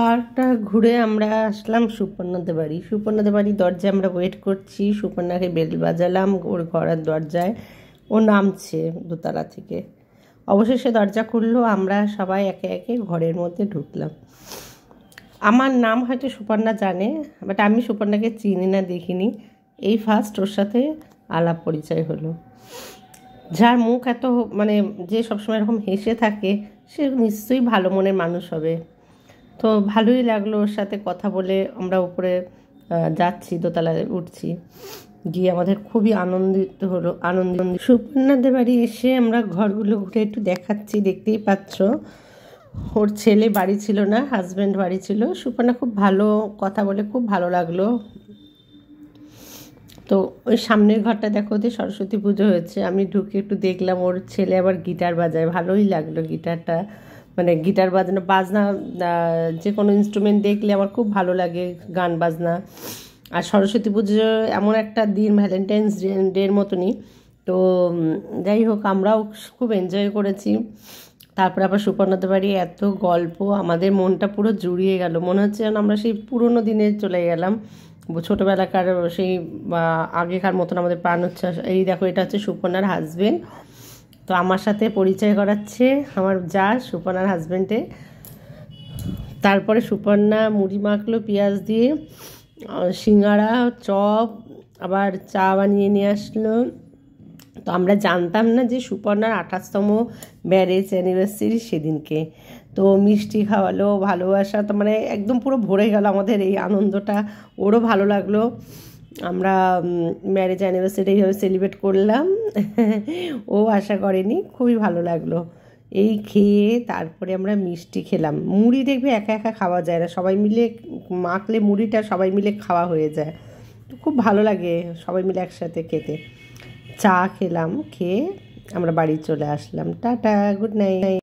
পার্কটা ঘুরে আমরা আসলাম সুপর্ণাদের বাড়ি সুপর্ণাদের বাড়ি দরজায় আমরা ওয়েট করছি সুপর্ণাকে বেল বাজালাম ওর ঘরের দরজায় ও নামছে দোতলা থেকে অবশেষে দরজা খুললো আমরা সবাই একে একে ঘরের মধ্যে ঢুকলাম আমার নাম হয়তো সুপর্ণা জানে বাট আমি সুপর্ণাকে চিনি না দেখিনি এই ফার্স্ট ওর সাথে আলাপ পরিচয় হলো যার মুখ এত মানে যে সবসময় এরকম হেসে থাকে সে নিশ্চয়ই ভালো মনের মানুষ হবে তো ভালোই লাগলো ওর সাথে কথা বলে আমরা উপরে যাচ্ছি দোতলায় উঠছি গিয়ে আমাদের খুবই আনন্দিত হলো আনন্দিত সুপর্ণাদের বাড়ি এসে আমরা ঘরগুলো ঘুরে একটু দেখাচ্ছি দেখতেই পাচ্ছ ওর ছেলে বাড়ি ছিল না হাজব্যান্ড বাড়ি ছিল সুপর্ণা খুব ভালো কথা বলে খুব ভালো লাগলো তো ওই সামনের ঘরটা দেখো যে সরস্বতী পুজো হয়েছে আমি ঢুকে একটু দেখলাম ওর ছেলে আবার গিটার বাজায় ভালোই লাগলো গিটারটা মানে গিটার বাজনা বাজনা যে কোনো ইনস্ট্রুমেন্ট দেখলে আমার খুব ভালো লাগে গান বাজনা আর সরস্বতী পুজো এমন একটা দিন ভ্যালেন্টাইন্স ডের মতনই তো যাই হোক আমরাও খুব এনজয় করেছি তারপরে আবার সুপর্ণতে বাড়ি এত গল্প আমাদের মনটা পুরো জুড়িয়ে গেল মনে হচ্ছে যেন আমরা সেই পুরনো দিনে চলে গেলাম ছোটোবেলাকার সেই আগেকার মতন আমাদের প্রাণ হচ্ছে এই দেখো এটা হচ্ছে সুপর্ণার হাজবেন্ড তো আমার সাথে পরিচয় করাচ্ছে আমার যা সুপর্ণার হাজব্যান্ডে তারপরে সুপর্ণা মুড়ি মাখলো পেঁয়াজ দিয়ে সিঙ্গাড়া চপ আবার চা বানিয়ে নিয়ে আসলো তো আমরা জানতাম না যে সুপর্ণার আঠাশতম ম্যারেজ অ্যানিভার্সারি সেদিনকে তো মিষ্টি খাওয়ালো ভালোবাসা তো মানে একদম পুরো ভরে গেল আমাদের এই আনন্দটা ওরও ভালো লাগলো আমরা ম্যারেজ অ্যানিভার্সারি এইভাবে সেলিব্রেট করলাম ও আশা করেনি খুবই ভালো লাগলো এই খেয়ে তারপরে আমরা মিষ্টি খেলাম মুড়ি দেখবে একা একা খাওয়া যায় না সবাই মিলে মাখলে মুড়িটা সবাই মিলে খাওয়া হয়ে যায় তো খুব ভালো লাগে সবাই মিলে একসাথে খেতে চা খেলাম খেয়ে আমরা বাড়ি চলে আসলাম টাটা গুড নাইট